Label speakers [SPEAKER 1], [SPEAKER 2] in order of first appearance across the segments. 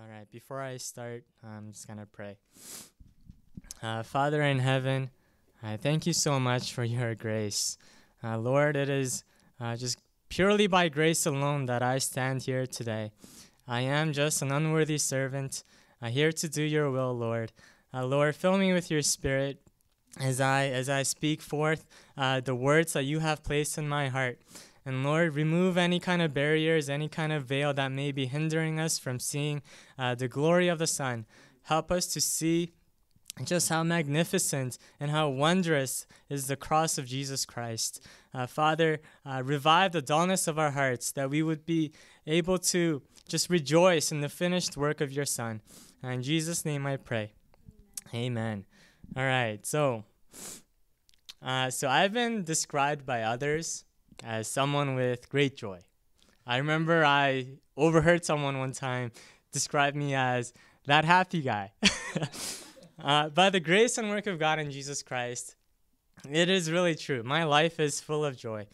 [SPEAKER 1] All right, before I start, I'm just going to pray. Uh, Father in heaven, I thank you so much for your grace. Uh, Lord, it is uh, just purely by grace alone that I stand here today. I am just an unworthy servant, here to do your will, Lord. Uh, Lord, fill me with your spirit as I, as I speak forth uh, the words that you have placed in my heart. And Lord, remove any kind of barriers, any kind of veil that may be hindering us from seeing uh, the glory of the Son. Help us to see just how magnificent and how wondrous is the cross of Jesus Christ. Uh, Father, uh, revive the dullness of our hearts that we would be able to just rejoice in the finished work of your Son. Uh, in Jesus' name I pray. Amen. All right, so. Uh, so I've been described by others as someone with great joy. I remember I overheard someone one time describe me as that happy guy. uh, by the grace and work of God in Jesus Christ, it is really true. My life is full of joy.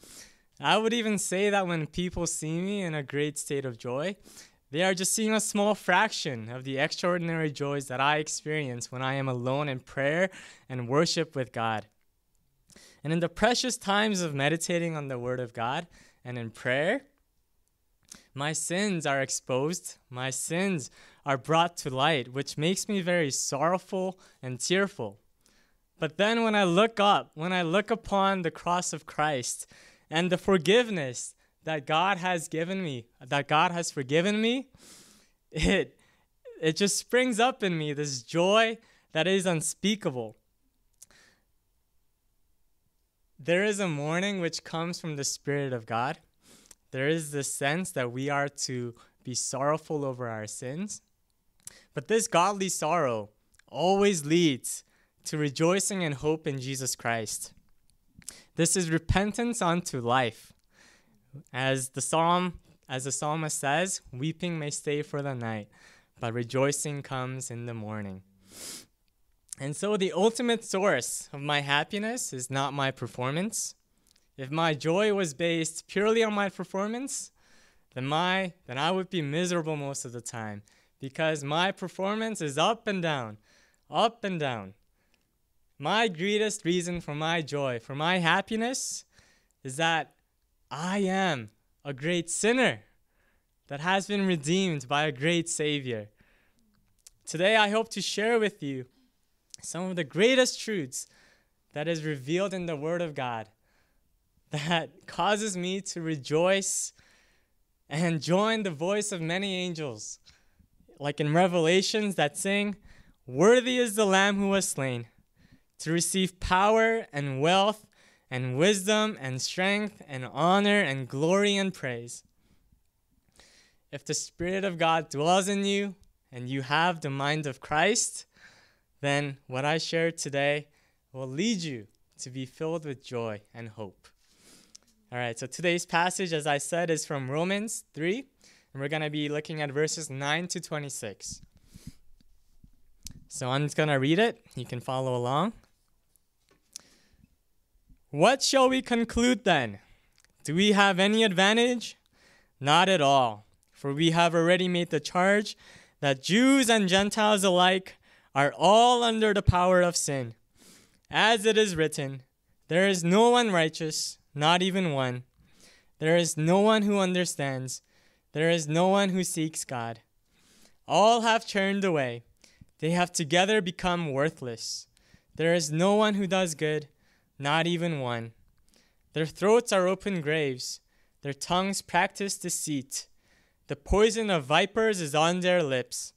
[SPEAKER 1] I would even say that when people see me in a great state of joy, they are just seeing a small fraction of the extraordinary joys that I experience when I am alone in prayer and worship with God. And in the precious times of meditating on the Word of God and in prayer, my sins are exposed, my sins are brought to light, which makes me very sorrowful and tearful. But then when I look up, when I look upon the cross of Christ and the forgiveness that God has given me, that God has forgiven me, it it just springs up in me this joy that is unspeakable. There is a mourning which comes from the Spirit of God. There is this sense that we are to be sorrowful over our sins. But this godly sorrow always leads to rejoicing and hope in Jesus Christ. This is repentance unto life. As the psalm as the psalmist says, weeping may stay for the night, but rejoicing comes in the morning. And so the ultimate source of my happiness is not my performance. If my joy was based purely on my performance, then my then I would be miserable most of the time because my performance is up and down, up and down. My greatest reason for my joy, for my happiness is that I am a great sinner that has been redeemed by a great savior. Today I hope to share with you some of the greatest truths that is revealed in the Word of God that causes me to rejoice and join the voice of many angels. Like in Revelations that sing, Worthy is the Lamb who was slain to receive power and wealth and wisdom and strength and honor and glory and praise. If the Spirit of God dwells in you and you have the mind of Christ, then what I share today will lead you to be filled with joy and hope. All right, so today's passage, as I said, is from Romans 3, and we're going to be looking at verses 9 to 26. So I'm just going to read it. You can follow along. What shall we conclude then? Do we have any advantage? Not at all, for we have already made the charge that Jews and Gentiles alike are all under the power of sin. As it is written, there is no one righteous, not even one. There is no one who understands. There is no one who seeks God. All have turned away. They have together become worthless. There is no one who does good, not even one. Their throats are open graves. Their tongues practice deceit. The poison of vipers is on their lips.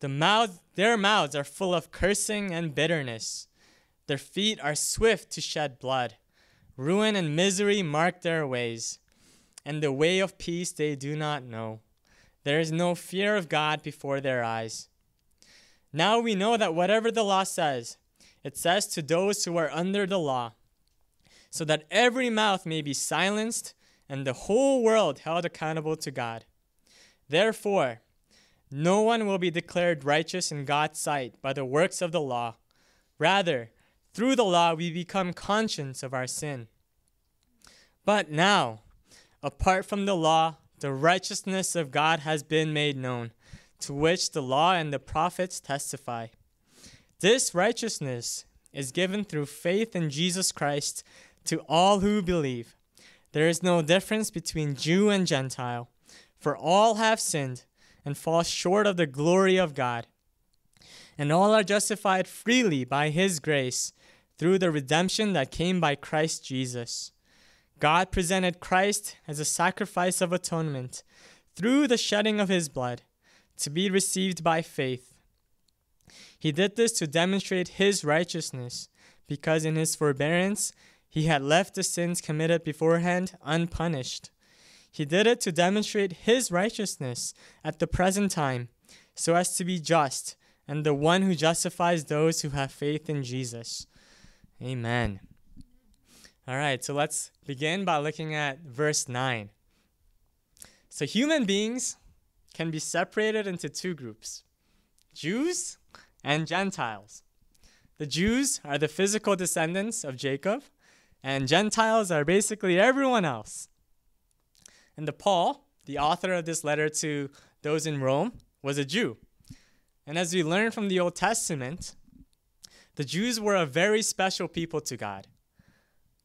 [SPEAKER 1] The mouth, their mouths are full of cursing and bitterness. Their feet are swift to shed blood. Ruin and misery mark their ways, and the way of peace they do not know. There is no fear of God before their eyes. Now we know that whatever the law says, it says to those who are under the law, so that every mouth may be silenced and the whole world held accountable to God. Therefore, no one will be declared righteous in God's sight by the works of the law. Rather, through the law we become conscious of our sin. But now, apart from the law, the righteousness of God has been made known, to which the law and the prophets testify. This righteousness is given through faith in Jesus Christ to all who believe. There is no difference between Jew and Gentile, for all have sinned and fall short of the glory of God. And all are justified freely by His grace through the redemption that came by Christ Jesus. God presented Christ as a sacrifice of atonement through the shedding of His blood to be received by faith. He did this to demonstrate His righteousness, because in His forbearance, He had left the sins committed beforehand unpunished. He did it to demonstrate his righteousness at the present time, so as to be just and the one who justifies those who have faith in Jesus. Amen. All right, so let's begin by looking at verse 9. So human beings can be separated into two groups Jews and Gentiles. The Jews are the physical descendants of Jacob, and Gentiles are basically everyone else and the Paul, the author of this letter to those in Rome, was a Jew. And as we learn from the Old Testament, the Jews were a very special people to God.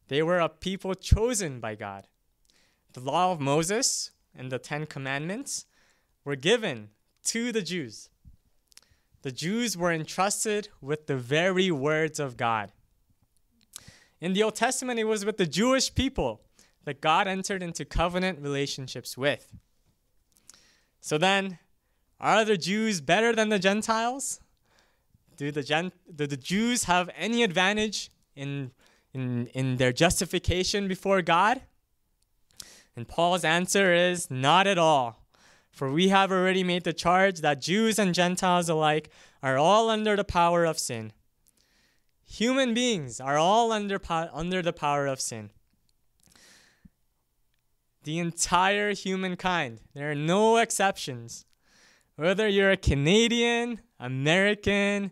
[SPEAKER 1] They were a people chosen by God. The law of Moses and the Ten Commandments were given to the Jews. The Jews were entrusted with the very words of God. In the Old Testament, it was with the Jewish people that God entered into covenant relationships with. So then, are the Jews better than the Gentiles? Do the, Gen- do the Jews have any advantage in, in, in their justification before God? And Paul's answer is not at all. For we have already made the charge that Jews and Gentiles alike are all under the power of sin. Human beings are all under, po- under the power of sin the entire humankind. There are no exceptions. Whether you're a Canadian, American,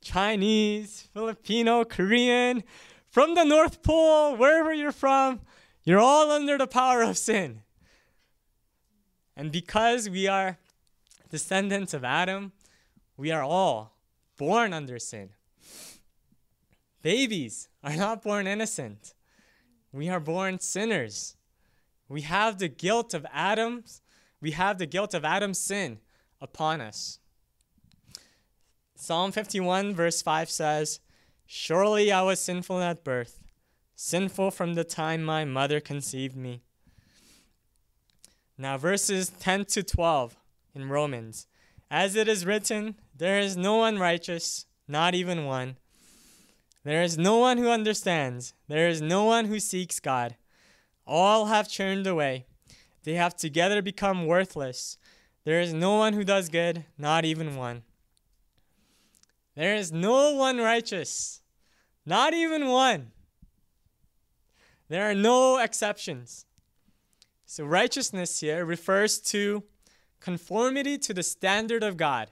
[SPEAKER 1] Chinese, Filipino, Korean, from the North Pole, wherever you're from, you're all under the power of sin. And because we are descendants of Adam, we are all born under sin. Babies are not born innocent. We are born sinners. We have the guilt of Adam's, we have the guilt of Adam's sin upon us. Psalm 51, verse 5 says, Surely I was sinful at birth, sinful from the time my mother conceived me. Now, verses 10 to 12 in Romans. As it is written, there is no one righteous, not even one. There is no one who understands. There is no one who seeks God all have turned away. They have together become worthless. There is no one who does good, not even one. There is no one righteous, not even one. There are no exceptions. So, righteousness here refers to conformity to the standard of God.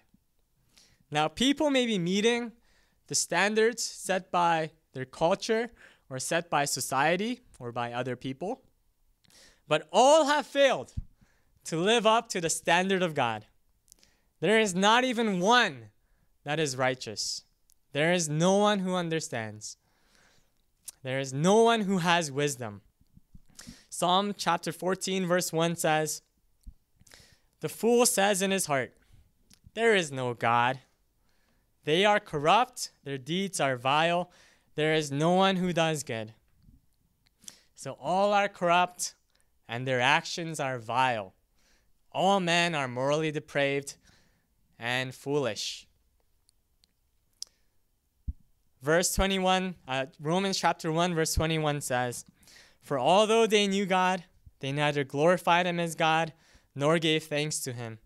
[SPEAKER 1] Now, people may be meeting the standards set by their culture or set by society or by other people but all have failed to live up to the standard of God. There is not even one that is righteous. There is no one who understands. There is no one who has wisdom. Psalm chapter 14, verse 1 says, The fool says in his heart, There is no God. They are corrupt, their deeds are vile. There is no one who does good. So all are corrupt, and their actions are vile. All men are morally depraved and foolish. Verse 21, uh, Romans chapter 1, verse 21 says, For although they knew God, they neither glorified him as God nor gave thanks to him.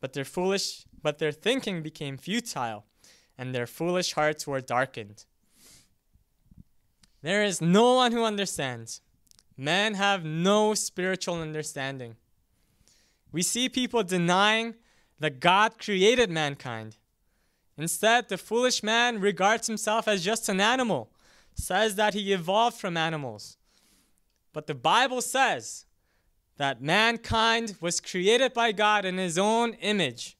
[SPEAKER 1] But their foolish but their thinking became futile, and their foolish hearts were darkened. There is no one who understands men have no spiritual understanding. We see people denying that God created mankind. Instead, the foolish man regards himself as just an animal, says that he evolved from animals. But the Bible says that mankind was created by God in his own image.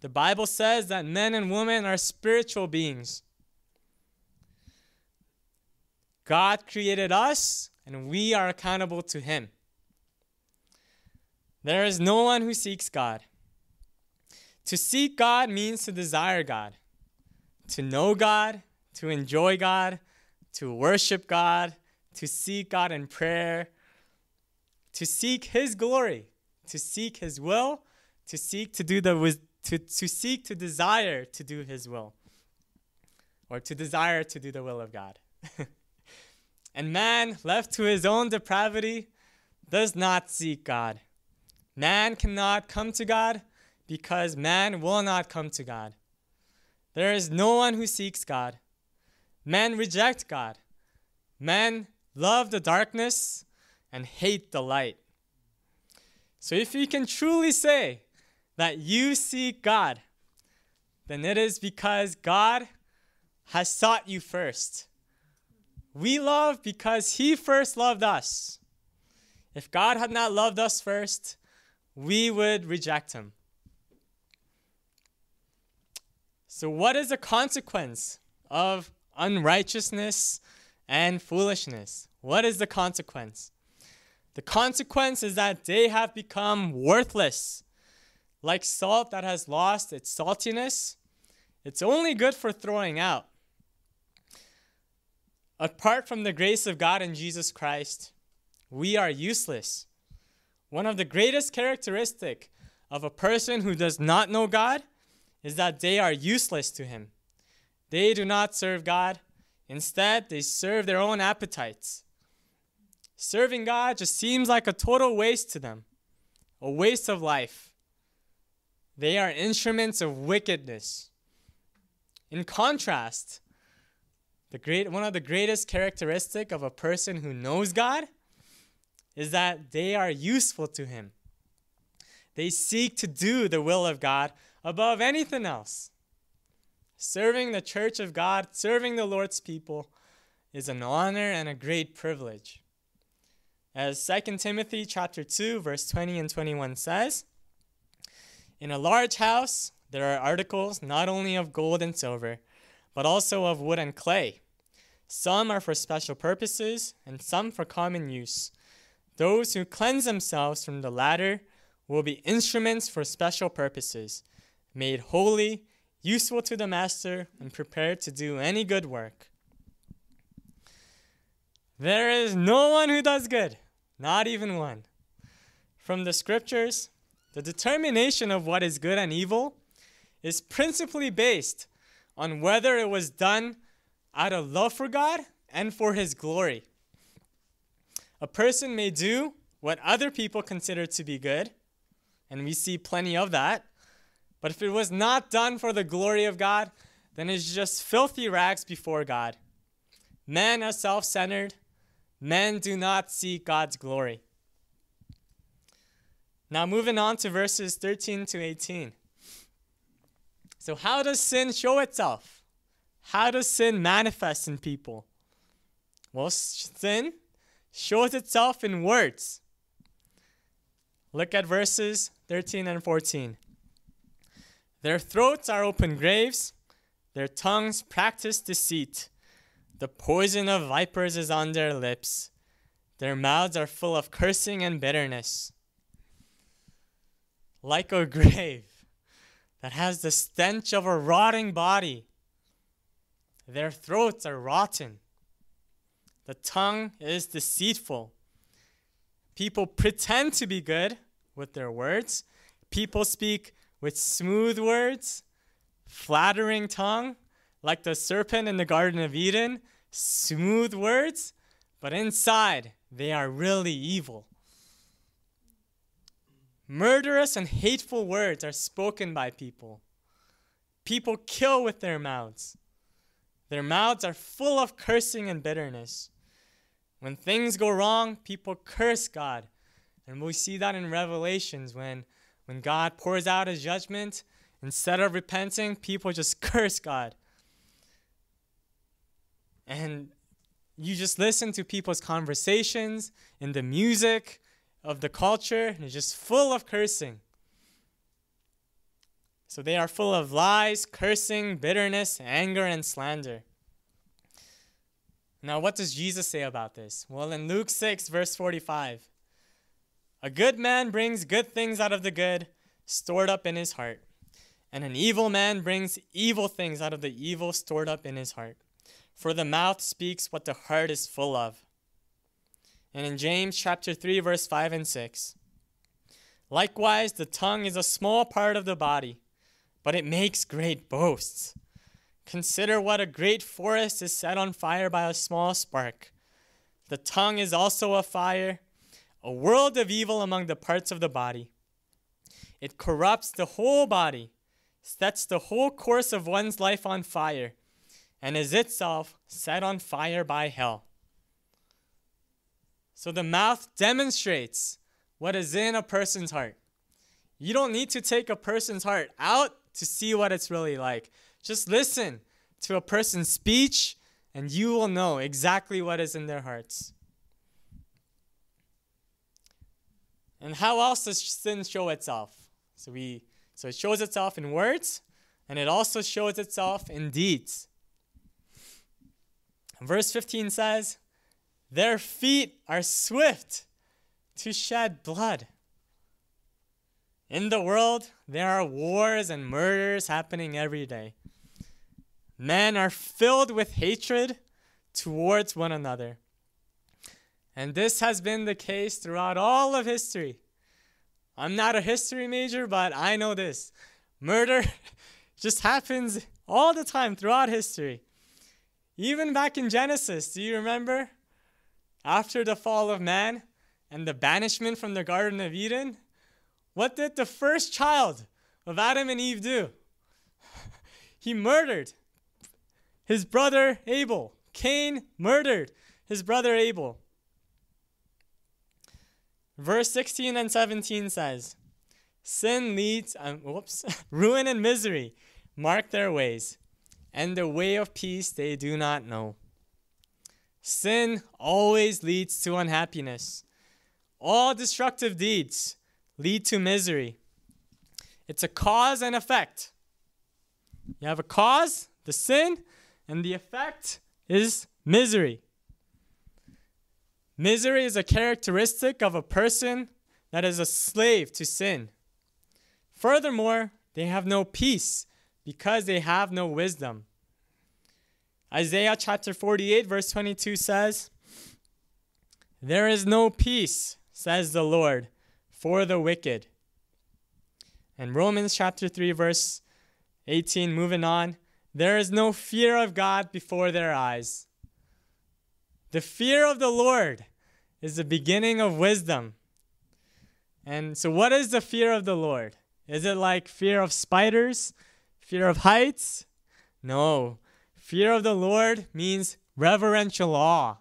[SPEAKER 1] The Bible says that men and women are spiritual beings. God created us and we are accountable to Him. There is no one who seeks God. To seek God means to desire God, to know God, to enjoy God, to worship God, to seek God in prayer, to seek His glory, to seek His will, to seek to do the to, to seek to desire to do His will, or to desire to do the will of God. And man, left to his own depravity, does not seek God. Man cannot come to God because man will not come to God. There is no one who seeks God. Men reject God. Men love the darkness and hate the light. So if you can truly say that you seek God, then it is because God has sought you first. We love because he first loved us. If God had not loved us first, we would reject him. So, what is the consequence of unrighteousness and foolishness? What is the consequence? The consequence is that they have become worthless, like salt that has lost its saltiness. It's only good for throwing out, Apart from the grace of God in Jesus Christ, we are useless. One of the greatest characteristic of a person who does not know God is that they are useless to him. They do not serve God. Instead, they serve their own appetites. Serving God just seems like a total waste to them, a waste of life. They are instruments of wickedness. In contrast, the great one of the greatest characteristic of a person who knows God is that they are useful to him. They seek to do the will of God above anything else. Serving the church of God, serving the Lord's people is an honor and a great privilege. As 2 Timothy chapter 2 verse 20 and 21 says, in a large house there are articles not only of gold and silver, but also of wood and clay. Some are for special purposes, and some for common use. Those who cleanse themselves from the latter will be instruments for special purposes, made holy, useful to the Master, and prepared to do any good work. There is no one who does good, not even one. From the scriptures, the determination of what is good and evil is principally based on whether it was done out of love for God and for His glory. A person may do what other people consider to be good, and we see plenty of that, but if it was not done for the glory of God, then it's just filthy rags before God. Men are self centered, men do not seek God's glory. Now, moving on to verses 13 to 18. So, how does sin show itself? How does sin manifest in people? Well, sin shows itself in words. Look at verses 13 and 14. Their throats are open graves, their tongues practice deceit. The poison of vipers is on their lips. Their mouths are full of cursing and bitterness. Like a grave, that has the stench of a rotting body. Their throats are rotten. The tongue is deceitful. People pretend to be good with their words. People speak with smooth words, flattering tongue, like the serpent in the Garden of Eden, smooth words, but inside they are really evil. Murderous and hateful words are spoken by people. People kill with their mouths. Their mouths are full of cursing and bitterness. When things go wrong, people curse God. And we see that in Revelations when, when God pours out his judgment, instead of repenting, people just curse God. And you just listen to people's conversations, in the music, of the culture, and it's just full of cursing. So they are full of lies, cursing, bitterness, anger, and slander. Now, what does Jesus say about this? Well, in Luke 6, verse 45, a good man brings good things out of the good stored up in his heart, and an evil man brings evil things out of the evil stored up in his heart. For the mouth speaks what the heart is full of and in James chapter 3 verse 5 and 6. Likewise, the tongue is a small part of the body, but it makes great boasts. Consider what a great forest is set on fire by a small spark. The tongue is also a fire, a world of evil among the parts of the body. It corrupts the whole body, sets the whole course of one's life on fire, and is itself set on fire by hell. So the mouth demonstrates what is in a person's heart. You don't need to take a person's heart out to see what it's really like. Just listen to a person's speech and you will know exactly what is in their hearts. And how else does sin show itself? So we so it shows itself in words and it also shows itself in deeds. Verse 15 says, their feet are swift to shed blood. In the world, there are wars and murders happening every day. Men are filled with hatred towards one another. And this has been the case throughout all of history. I'm not a history major, but I know this. Murder just happens all the time throughout history. Even back in Genesis, do you remember? after the fall of man and the banishment from the Garden of Eden, what did the first child of Adam and Eve do? he murdered his brother Abel. Cain murdered his brother Abel. Verse 16 and 17 says, Sin leads, um, whoops, ruin and misery mark their ways, and the way of peace they do not know. Sin always leads to unhappiness. All destructive deeds lead to misery. It's a cause and effect. You have a cause, the sin, and the effect is misery. Misery is a characteristic of a person that is a slave to sin. Furthermore, they have no peace because they have no wisdom. Isaiah chapter 48, verse 22 says, There is no peace, says the Lord, for the wicked. And Romans chapter 3, verse 18, moving on, there is no fear of God before their eyes. The fear of the Lord is the beginning of wisdom. And so, what is the fear of the Lord? Is it like fear of spiders? Fear of heights? No. Fear of the Lord means reverential awe.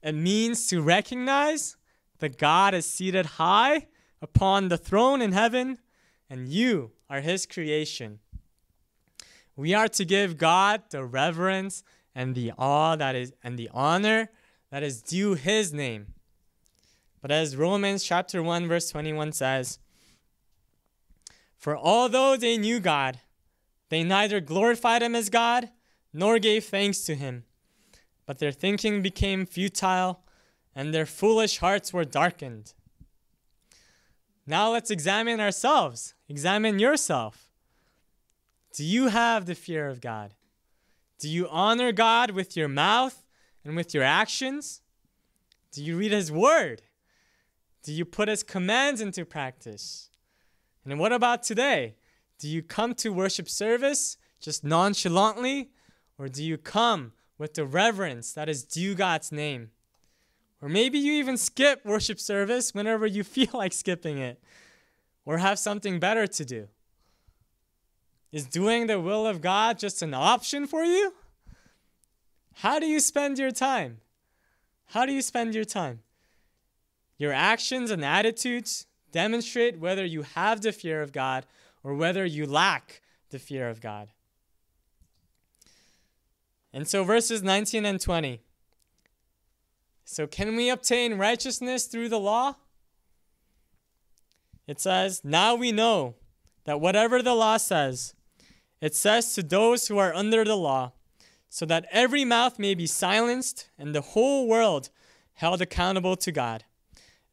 [SPEAKER 1] It means to recognize that God is seated high upon the throne in heaven, and you are his creation. We are to give God the reverence and the awe that is and the honor that is due his name. But as Romans chapter 1 verse 21 says, for although they knew God, they neither glorified him as God nor gave thanks to him. But their thinking became futile, and their foolish hearts were darkened. Now let's examine ourselves. Examine yourself. Do you have the fear of God? Do you honor God with your mouth and with your actions? Do you read His Word? Do you put His commands into practice? And what about today? Do you come to worship service just nonchalantly or do you come with the reverence that is due God's name? Or maybe you even skip worship service whenever you feel like skipping it, or have something better to do. Is doing the will of God just an option for you? How do you spend your time? How do you spend your time? Your actions and attitudes demonstrate whether you have the fear of God or whether you lack the fear of God. And so verses 19 and 20. So can we obtain righteousness through the law? It says, Now we know that whatever the law says, it says to those who are under the law, so that every mouth may be silenced and the whole world held accountable to God.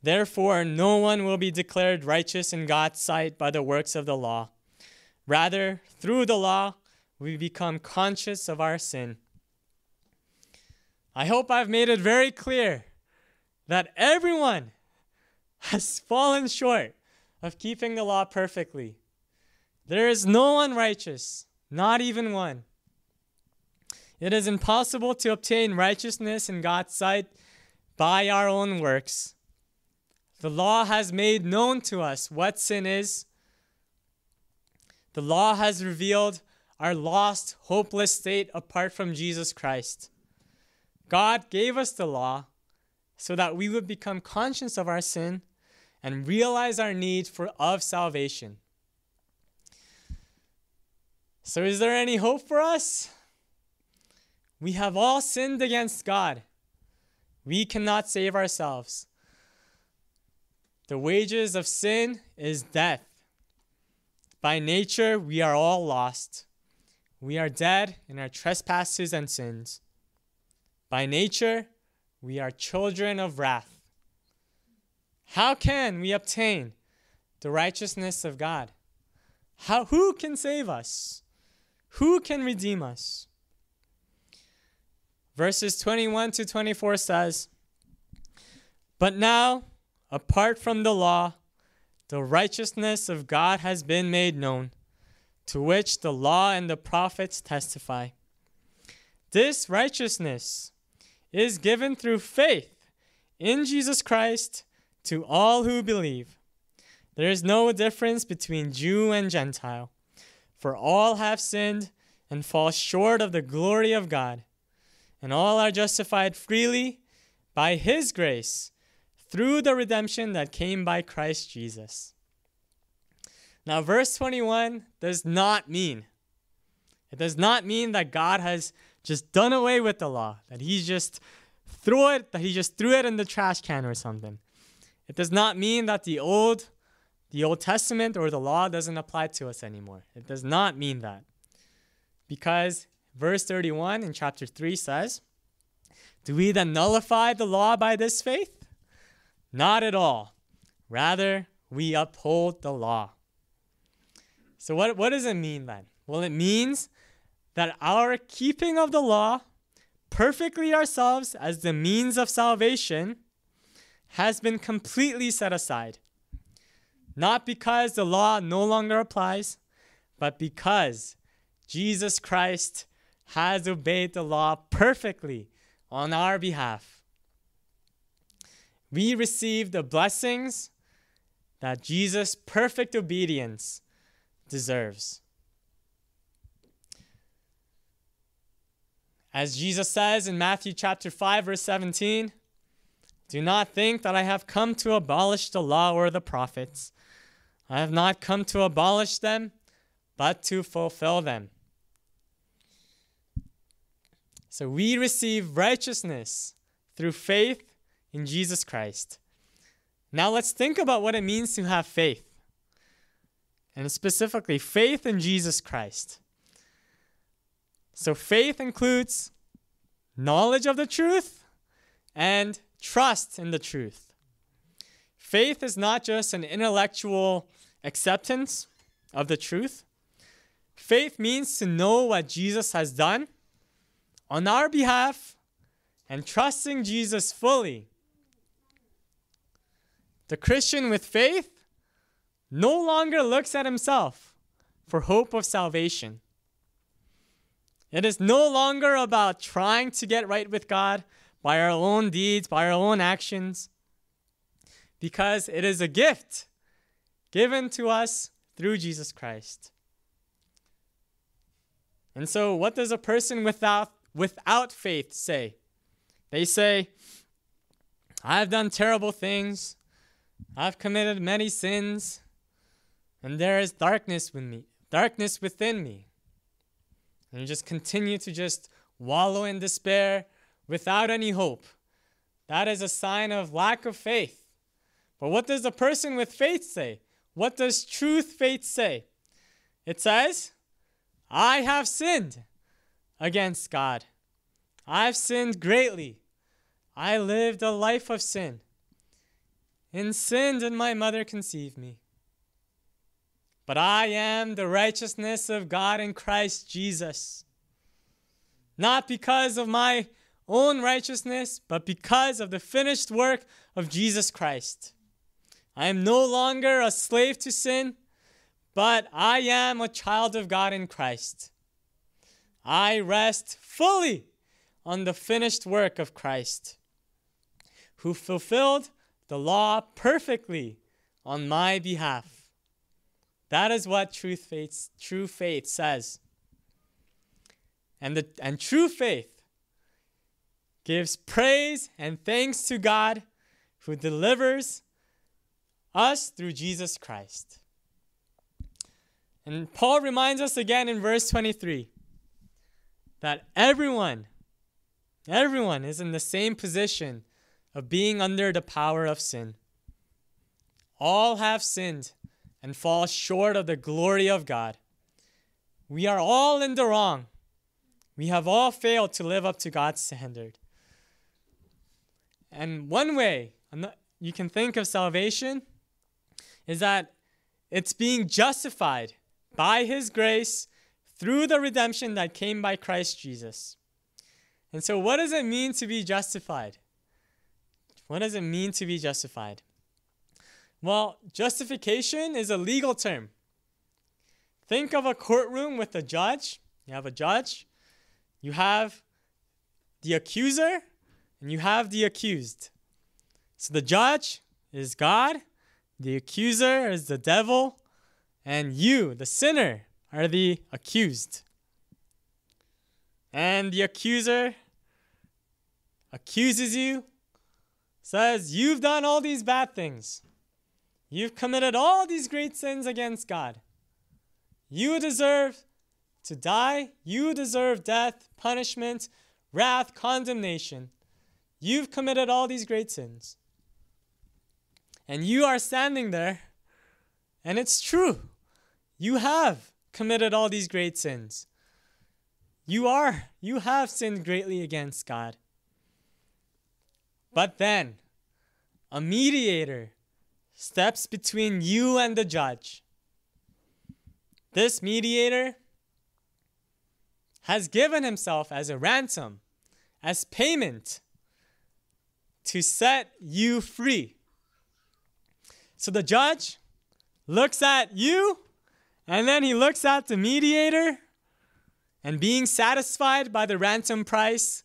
[SPEAKER 1] Therefore, no one will be declared righteous in God's sight by the works of the law. Rather, through the law, we become conscious of our sin I hope I've made it very clear that everyone has fallen short of keeping the law perfectly. There is no one righteous, not even one. It is impossible to obtain righteousness in God's sight by our own works. The law has made known to us what sin is. The law has revealed our lost, hopeless state apart from Jesus Christ. God gave us the law so that we would become conscious of our sin and realize our need for of salvation. So is there any hope for us? We have all sinned against God. We cannot save ourselves. The wages of sin is death. By nature, we are all lost. We are dead in our trespasses and sins. By nature, we are children of wrath. How can we obtain the righteousness of God? How, who can save us? Who can redeem us? Verses 21 to 24 says, But now, apart from the law, the righteousness of God has been made known, to which the law and the prophets testify. This righteousness is given through faith in Jesus Christ to all who believe. There is no difference between Jew and Gentile, for all have sinned and fall short of the glory of God, and all are justified freely by His grace through the redemption that came by Christ Jesus. Now, verse 21 does not mean, it does not mean that God has just done away with the law, that he just threw it, that he just threw it in the trash can or something. It does not mean that the old the Old Testament or the law doesn't apply to us anymore. It does not mean that. Because verse 31 in chapter 3 says, Do we then nullify the law by this faith? Not at all. Rather, we uphold the law. So, what, what does it mean then? Well, it means that our keeping of the law perfectly ourselves as the means of salvation has been completely set aside. Not because the law no longer applies, but because Jesus Christ has obeyed the law perfectly on our behalf. We receive the blessings that Jesus' perfect obedience deserves. As Jesus says in Matthew chapter 5 verse 17, do not think that I have come to abolish the law or the prophets. I have not come to abolish them, but to fulfill them. So we receive righteousness through faith in Jesus Christ. Now let's think about what it means to have faith, and specifically faith in Jesus Christ. So faith includes knowledge of the truth and trust in the truth. Faith is not just an intellectual acceptance of the truth. Faith means to know what Jesus has done on our behalf and trusting Jesus fully. The Christian with faith no longer looks at himself for hope of salvation. It is no longer about trying to get right with God by our own deeds, by our own actions, because it is a gift given to us through Jesus Christ. And so, what does a person without, without faith say? They say, I've done terrible things, I've committed many sins, and there is darkness with me, darkness within me and you just continue to just wallow in despair without any hope. That is a sign of lack of faith. But what does a person with faith say? What does truth faith say? It says, I have sinned against God. I've sinned greatly. I lived a life of sin. In sin did my mother conceive me. But I am the righteousness of God in Christ Jesus. Not because of my own righteousness, but because of the finished work of Jesus Christ. I am no longer a slave to sin, but I am a child of God in Christ. I rest fully on the finished work of Christ, who fulfilled the law perfectly on my behalf. That is what truth faith, true faith says. And, the, and true faith gives praise and thanks to God who delivers us through Jesus Christ. And Paul reminds us again in verse 23 that everyone, everyone is in the same position of being under the power of sin. All have sinned and fall short of the glory of God. We are all in the wrong. We have all failed to live up to God's standard. And one way you can think of salvation is that it's being justified by His grace through the redemption that came by Christ Jesus. And so, what does it mean to be justified? What does it mean to be justified? Well, justification is a legal term. Think of a courtroom with a judge. You have a judge, you have the accuser, and you have the accused. So the judge is God, the accuser is the devil, and you, the sinner, are the accused. And the accuser accuses you, says, You've done all these bad things. You've committed all these great sins against God. You deserve to die. You deserve death, punishment, wrath, condemnation. You've committed all these great sins. And you are standing there, and it's true. You have committed all these great sins. You are, you have sinned greatly against God. But then, a mediator steps between you and the judge. This mediator has given himself as a ransom, as payment to set you free. So the judge looks at you and then he looks at the mediator and being satisfied by the ransom price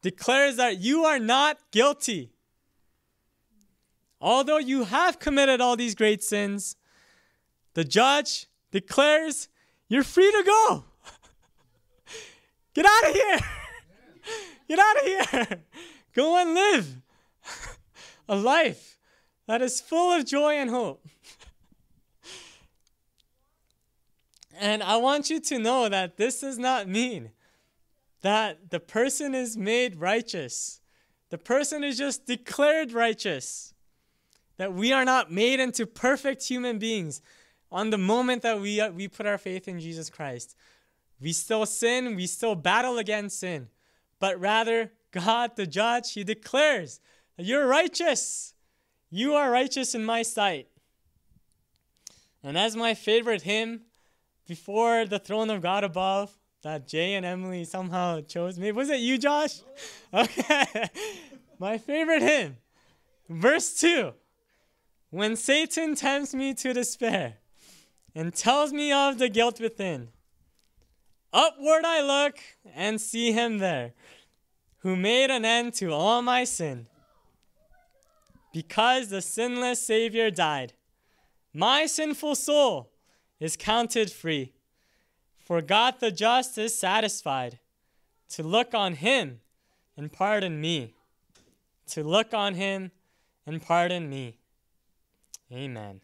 [SPEAKER 1] declares that you are not guilty although you have committed all these great sins, the judge declares you're free to go. Get out of here. Get out of here. Go and live a life that is full of joy and hope. and I want you to know that this does not mean that the person is made righteous. The person is just declared righteous that we are not made into perfect human beings. On the moment that we, we put our faith in Jesus Christ, we still sin, we still battle against sin. But rather, God, the judge, he declares, You're righteous. You are righteous in my sight. And as my favorite hymn, Before the Throne of God Above, that Jay and Emily somehow chose me. Was it you, Josh? Okay. my favorite hymn, verse 2. When Satan tempts me to despair and tells me of the guilt within, upward I look and see him there who made an end to all my sin. Because the sinless Savior died, my sinful soul is counted free. For God the just is satisfied to look on him and pardon me. To look on him and pardon me. Amen.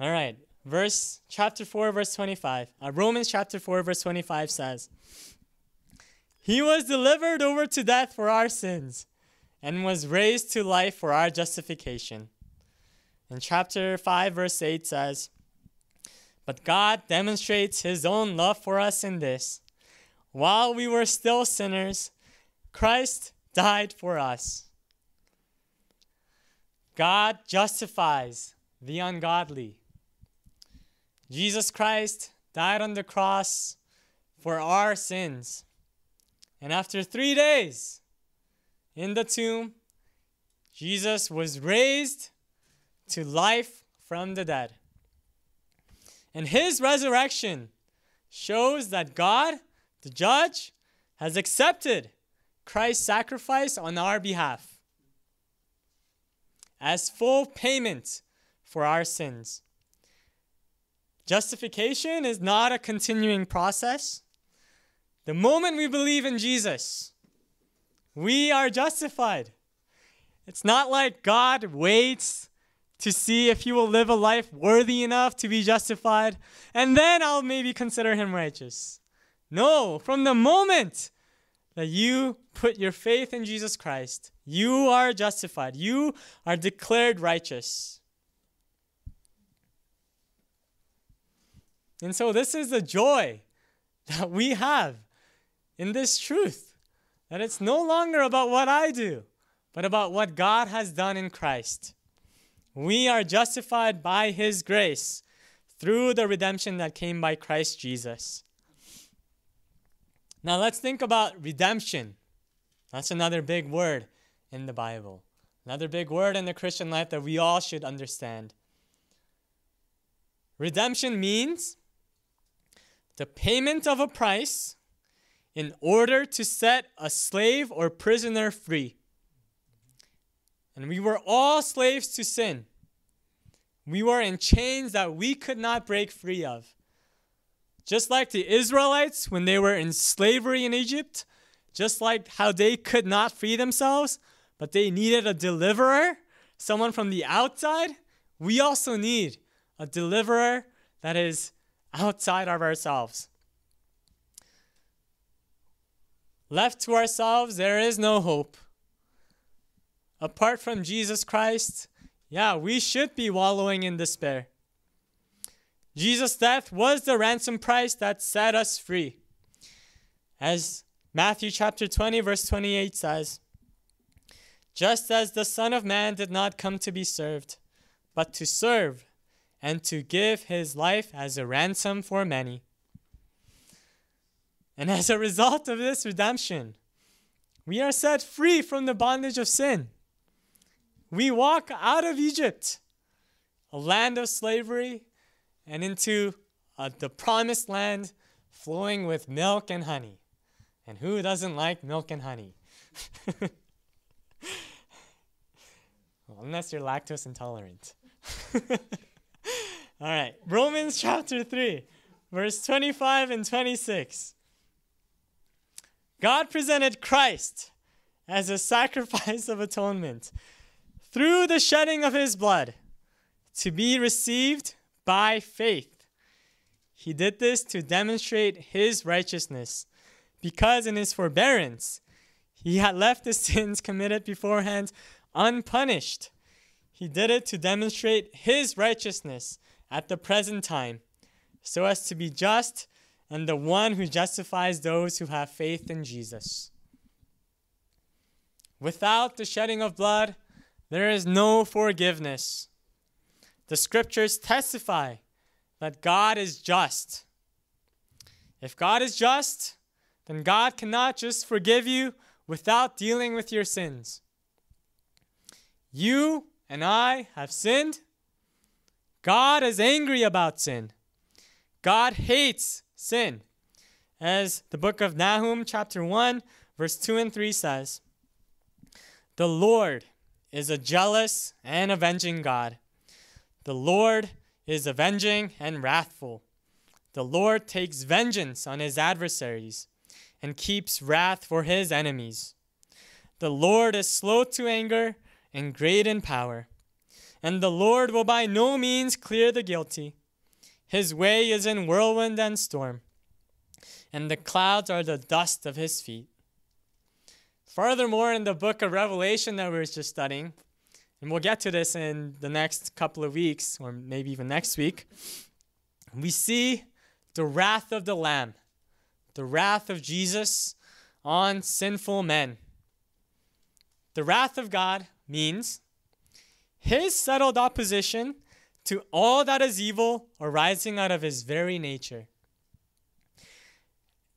[SPEAKER 1] All right. Verse chapter 4 verse 25. Uh, Romans chapter 4 verse 25 says, "He was delivered over to death for our sins and was raised to life for our justification." And chapter 5 verse 8 says, "But God demonstrates his own love for us in this: while we were still sinners, Christ died for us." God justifies the ungodly. Jesus Christ died on the cross for our sins. And after three days in the tomb, Jesus was raised to life from the dead. And his resurrection shows that God, the judge, has accepted Christ's sacrifice on our behalf as full payment for our sins. Justification is not a continuing process. The moment we believe in Jesus, we are justified. It's not like God waits to see if you will live a life worthy enough to be justified, and then I'll maybe consider him righteous. No, from the moment that you put your faith in Jesus Christ, you are justified, you are declared righteous. And so, this is the joy that we have in this truth that it's no longer about what I do, but about what God has done in Christ. We are justified by His grace through the redemption that came by Christ Jesus. Now let's think about redemption. That's another big word in the Bible. Another big word in the Christian life that we all should understand. Redemption means the payment of a price in order to set a slave or prisoner free. And we were all slaves to sin. We were in chains that we could not break free of. Just like the Israelites when they were in slavery in Egypt, just like how they could not free themselves, but they needed a deliverer, someone from the outside, we also need a deliverer that is outside of ourselves. Left to ourselves, there is no hope. Apart from Jesus Christ, yeah, we should be wallowing in despair. Jesus' death was the ransom price that set us free. As Matthew chapter 20, verse 28 says, Just as the Son of Man did not come to be served, but to serve and to give his life as a ransom for many. And as a result of this redemption, we are set free from the bondage of sin. We walk out of Egypt, a land of slavery, and into uh, the promised land flowing with milk and honey. And who doesn't like milk and honey? well, unless you're lactose intolerant. All right, Romans chapter 3, verse 25 and 26. God presented Christ as a sacrifice of atonement through the shedding of his blood to be received by faith. He did this to demonstrate his righteousness, because in his forbearance he had left the sins committed beforehand unpunished. He did it to demonstrate his righteousness at the present time, so as to be just and the one who justifies those who have faith in Jesus. Without the shedding of blood, there is no forgiveness. The scriptures testify that God is just. If God is just, then God cannot just forgive you without dealing with your sins. You and I have sinned. God is angry about sin. God hates sin. As the book of Nahum, chapter 1, verse 2 and 3 says, The Lord is a jealous and avenging God. The Lord is avenging and wrathful. The Lord takes vengeance on his adversaries and keeps wrath for his enemies. The Lord is slow to anger and great in power. And the Lord will by no means clear the guilty. His way is in whirlwind and storm, and the clouds are the dust of his feet. Furthermore, in the book of Revelation that we were just studying, and we'll get to this in the next couple of weeks, or maybe even next week. We see the wrath of the Lamb, the wrath of Jesus on sinful men. The wrath of God means his settled opposition to all that is evil arising out of his very nature.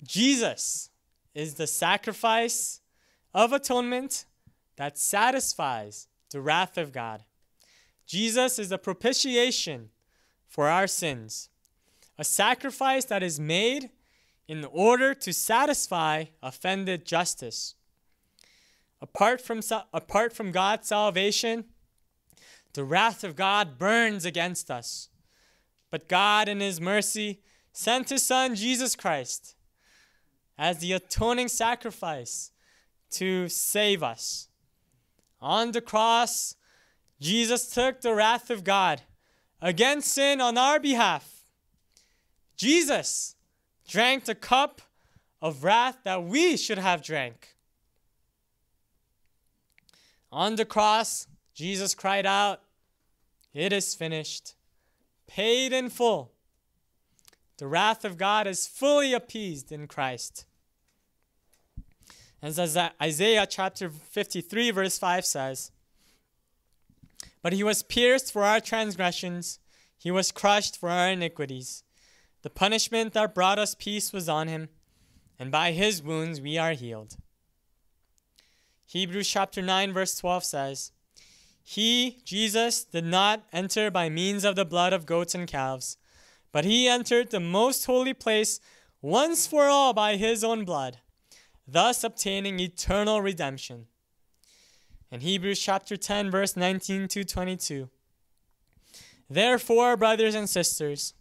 [SPEAKER 1] Jesus is the sacrifice of atonement that satisfies the wrath of God. Jesus is a propitiation for our sins, a sacrifice that is made in order to satisfy offended justice. Apart from, apart from God's salvation, the wrath of God burns against us. But God, in His mercy, sent His Son, Jesus Christ, as the atoning sacrifice to save us. On the cross, Jesus took the wrath of God against sin on our behalf. Jesus drank the cup of wrath that we should have drank. On the cross, Jesus cried out, It is finished, paid in full. The wrath of God is fully appeased in Christ. And as Isaiah chapter 53, verse 5 says, But he was pierced for our transgressions, he was crushed for our iniquities. The punishment that brought us peace was on him, and by his wounds we are healed. Hebrews chapter 9, verse 12 says, He, Jesus, did not enter by means of the blood of goats and calves, but he entered the most holy place once for all by his own blood thus obtaining eternal redemption. In Hebrews chapter 10, verse 19 to 22. Therefore, brothers and sisters,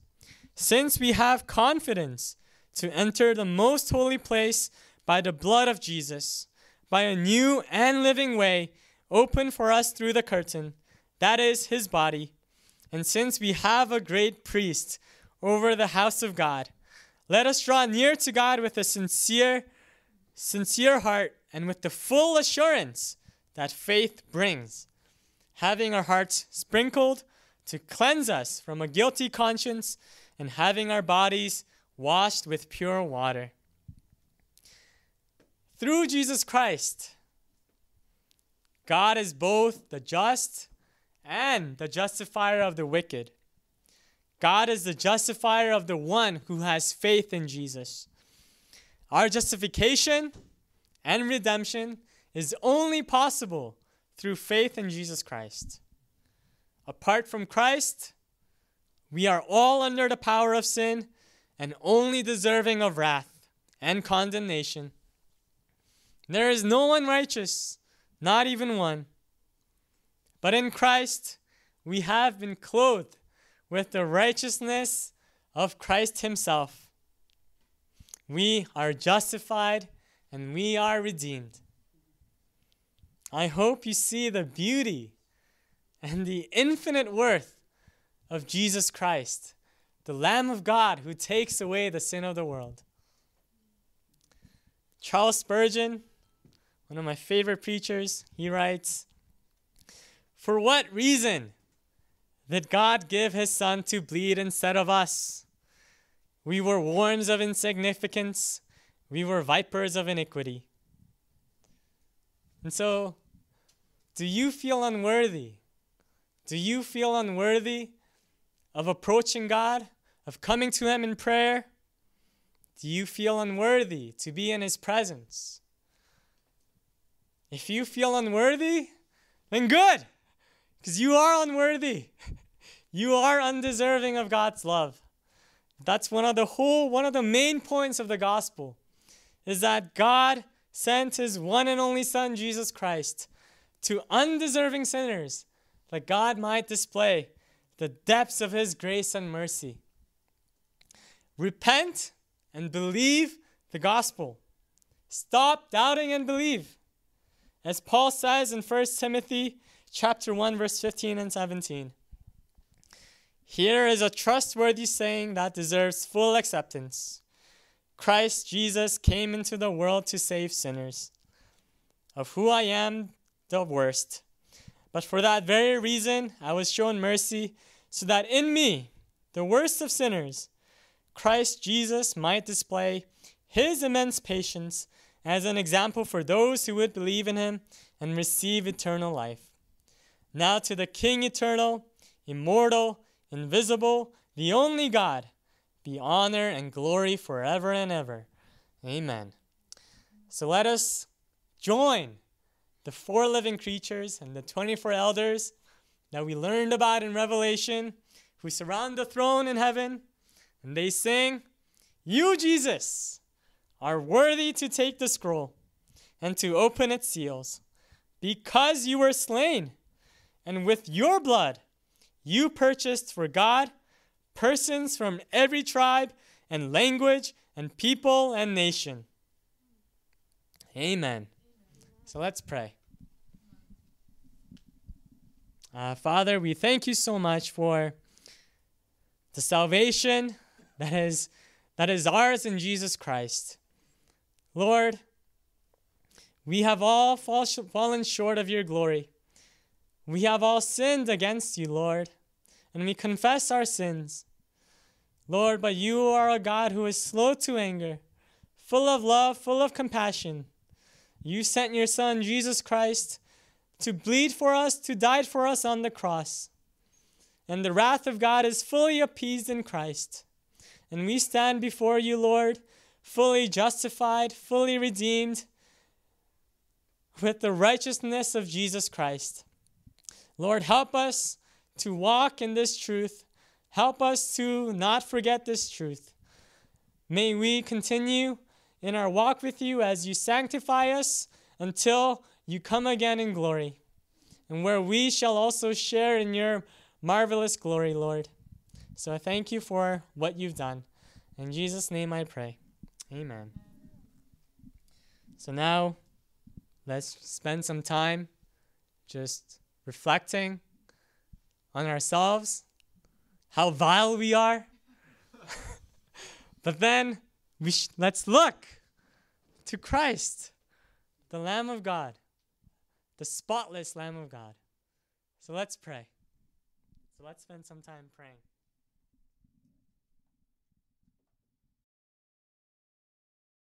[SPEAKER 1] since we have confidence to enter the most holy place by the blood of Jesus, by a new and living way opened for us through the curtain, that is his body. And since we have a great priest over the house of God, let us draw near to God with a sincere sincere heart, and with the full assurance that faith brings, having our hearts sprinkled to cleanse us from a guilty conscience, and having our bodies washed with pure water. Through Jesus Christ, God is both the just and the justifier of the wicked. God is the justifier of the one who has faith in Jesus. Our justification and redemption is only possible through faith in Jesus Christ. Apart from Christ, we are all under the power of sin and only deserving of wrath and condemnation. There is no one righteous, not even one. But in Christ, we have been clothed with the righteousness of Christ Himself. We are justified and we are redeemed. I hope you see the beauty and the infinite worth of Jesus Christ, the Lamb of God who takes away the sin of the world. Charles Spurgeon, one of my favorite preachers, he writes For what reason did God give his Son to bleed instead of us? We were worms of insignificance. We were vipers of iniquity. And so, do you feel unworthy? Do you feel unworthy of approaching God, of coming to Him in prayer? Do you feel unworthy to be in His presence? If you feel unworthy, then good, because you are unworthy. You are undeserving of God's love. That's one of the whole, one of the main points of the gospel is that God sent his one and only Son, Jesus Christ, to undeserving sinners that God might display the depths of his grace and mercy. Repent and believe the gospel. Stop doubting and believe. As Paul says in 1 Timothy chapter 1 verse 15 and 17. Here is a trustworthy saying that deserves full acceptance Christ Jesus came into the world to save sinners. Of who I am, the worst. But for that very reason, I was shown mercy, so that in me, the worst of sinners, Christ Jesus might display his immense patience as an example for those who would believe in him and receive eternal life. Now to the King eternal, immortal, invisible, the only God, be honor and glory forever and ever. Amen. So let us join the four living creatures and the 24 elders that we learned about in Revelation who surround the throne in heaven, and they sing, You, Jesus, are worthy to take the scroll and to open its seals, because you were slain, and with your blood you purchased for God persons from every tribe and language and people and nation. Amen. So let's pray. Uh, Father, we thank you so much for the salvation that is, that is ours in Jesus Christ. Lord, we have all fall sh- fallen short of your glory. We have all sinned against you, Lord, and we confess our sins. Lord, but you are a God who is slow to anger, full of love, full of compassion. You sent your Son, Jesus Christ, to bleed for us, to die for us on the cross. And the wrath of God is fully appeased in Christ. And we stand before you, Lord, fully justified, fully redeemed, with the righteousness of Jesus Christ. Lord, help us to walk in this truth. Help us to not forget this truth. May we continue in our walk with you as you sanctify us until you come again in glory, and where we shall also share in your marvelous glory, Lord. So I thank you for what you've done. In Jesus' name I pray. Amen. So now let's spend some time just reflecting on ourselves, how vile we are. but then we let's look to Christ, the Lamb of God, the spotless Lamb of God. So let's pray. So let's spend some time praying.